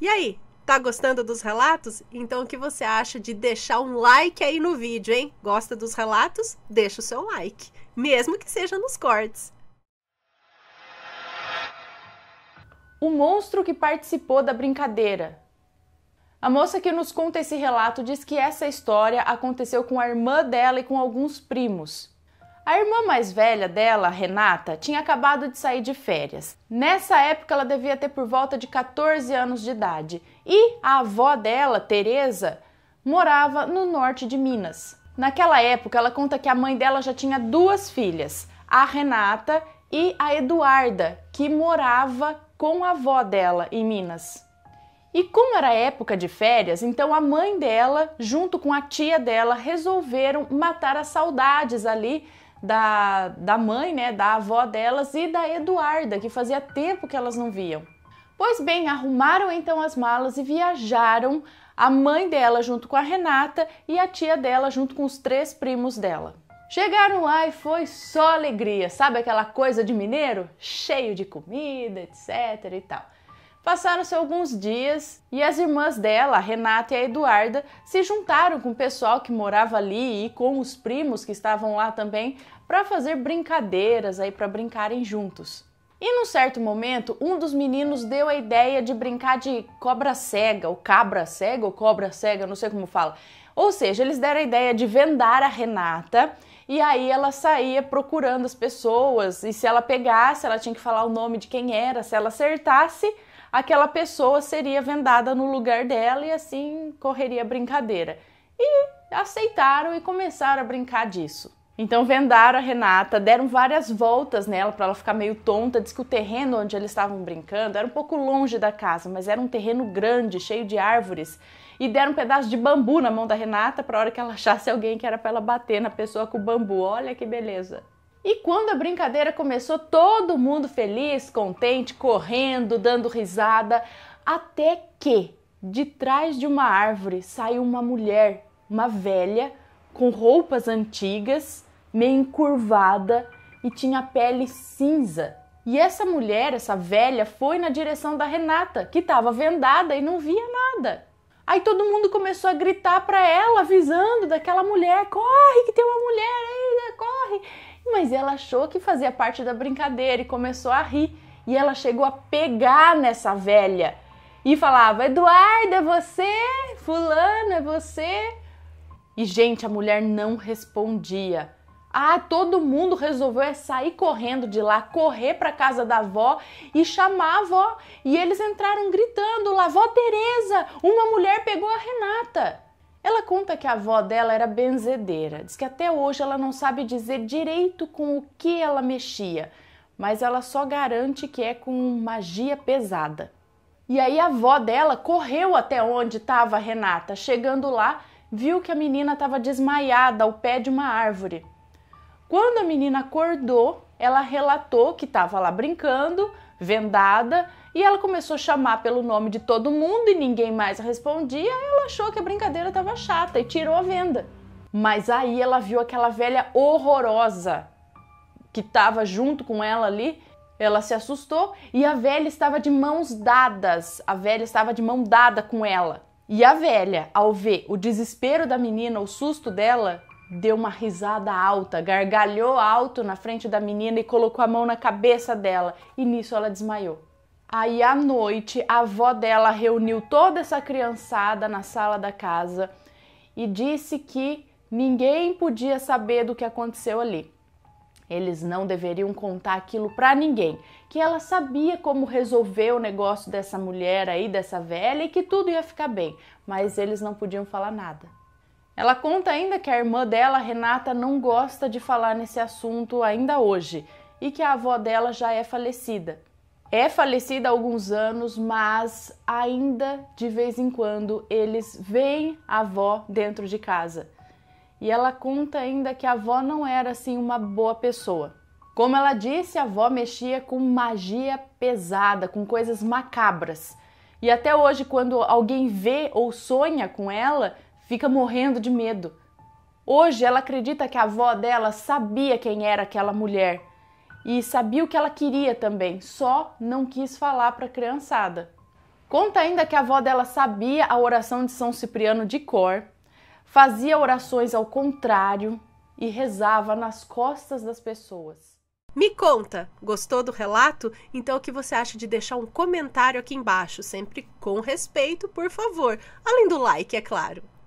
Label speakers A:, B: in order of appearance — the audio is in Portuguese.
A: E aí, tá gostando dos relatos? Então o que você acha de deixar um like aí no vídeo, hein? Gosta dos relatos? Deixa o seu like, mesmo que seja nos cortes. O monstro que participou da brincadeira. A moça que nos conta esse relato diz que essa história aconteceu com a irmã dela e com alguns primos. A irmã mais velha dela, Renata, tinha acabado de sair de férias. Nessa época ela devia ter por volta de 14 anos de idade e a avó dela, Teresa, morava no norte de Minas. Naquela época, ela conta que a mãe dela já tinha duas filhas, a Renata e a Eduarda, que morava com a avó dela em Minas. E como era época de férias, então a mãe dela, junto com a tia dela, resolveram matar as saudades ali da, da mãe, né, da avó delas e da Eduarda, que fazia tempo que elas não viam. Pois bem, arrumaram então as malas e viajaram a mãe dela junto com a Renata e a tia dela junto com os três primos dela. Chegaram lá e foi só alegria, sabe aquela coisa de mineiro? Cheio de comida, etc e tal. Passaram-se alguns dias e as irmãs dela, a Renata e a Eduarda, se juntaram com o pessoal que morava ali e com os primos que estavam lá também para fazer brincadeiras aí para brincarem juntos. E num certo momento, um dos meninos deu a ideia de brincar de cobra cega, ou cabra cega, ou cobra cega, não sei como fala. Ou seja, eles deram a ideia de vendar a Renata e aí ela saía procurando as pessoas e se ela pegasse, ela tinha que falar o nome de quem era, se ela acertasse, aquela pessoa seria vendada no lugar dela e assim correria a brincadeira. E aceitaram e começaram a brincar disso. Então vendaram a Renata, deram várias voltas nela para ela ficar meio tonta. Diz que o terreno onde eles estavam brincando era um pouco longe da casa, mas era um terreno grande, cheio de árvores. E deram um pedaço de bambu na mão da Renata para hora que ela achasse alguém que era para ela bater na pessoa com o bambu. Olha que beleza! E quando a brincadeira começou, todo mundo feliz, contente, correndo, dando risada, até que de trás de uma árvore saiu uma mulher, uma velha, com roupas antigas, meio encurvada e tinha pele cinza. E essa mulher, essa velha, foi na direção da Renata, que estava vendada e não via nada. Aí todo mundo começou a gritar para ela, avisando daquela mulher: corre, que tem uma mulher aí, né, corre! Mas ela achou que fazia parte da brincadeira e começou a rir. E ela chegou a pegar nessa velha e falava: Eduardo, é você? Fulano, é você? E, gente, a mulher não respondia. Ah, todo mundo resolveu é sair correndo de lá, correr para casa da avó e chamar a avó. E eles entraram gritando lá, vó Tereza, uma mulher pegou a Renata. Ela conta que a avó dela era benzedeira, diz que até hoje ela não sabe dizer direito com o que ela mexia, mas ela só garante que é com magia pesada. E aí a avó dela correu até onde estava Renata, chegando lá, viu que a menina estava desmaiada ao pé de uma árvore. Quando a menina acordou, ela relatou que estava lá brincando, vendada, e ela começou a chamar pelo nome de todo mundo e ninguém mais respondia. Ela achou que a brincadeira estava chata e tirou a venda. Mas aí ela viu aquela velha horrorosa que estava junto com ela ali. Ela se assustou e a velha estava de mãos dadas. A velha estava de mão dada com ela. E a velha, ao ver o desespero da menina, o susto dela, deu uma risada alta, gargalhou alto na frente da menina e colocou a mão na cabeça dela. E nisso ela desmaiou. Aí à noite, a avó dela reuniu toda essa criançada na sala da casa e disse que ninguém podia saber do que aconteceu ali. Eles não deveriam contar aquilo para ninguém, que ela sabia como resolver o negócio dessa mulher aí, dessa velha, e que tudo ia ficar bem, mas eles não podiam falar nada. Ela conta ainda que a irmã dela, Renata, não gosta de falar nesse assunto ainda hoje e que a avó dela já é falecida é falecida há alguns anos, mas ainda de vez em quando eles veem a avó dentro de casa. E ela conta ainda que a avó não era assim uma boa pessoa. Como ela disse, a avó mexia com magia pesada, com coisas macabras. E até hoje, quando alguém vê ou sonha com ela, fica morrendo de medo. Hoje ela acredita que a avó dela sabia quem era aquela mulher e sabia o que ela queria também, só não quis falar para a criançada. Conta ainda que a avó dela sabia a oração de São Cipriano de cor, fazia orações ao contrário e rezava nas costas das pessoas. Me conta, gostou do relato? Então o que você acha de deixar um comentário aqui embaixo, sempre com respeito, por favor, além do like, é claro.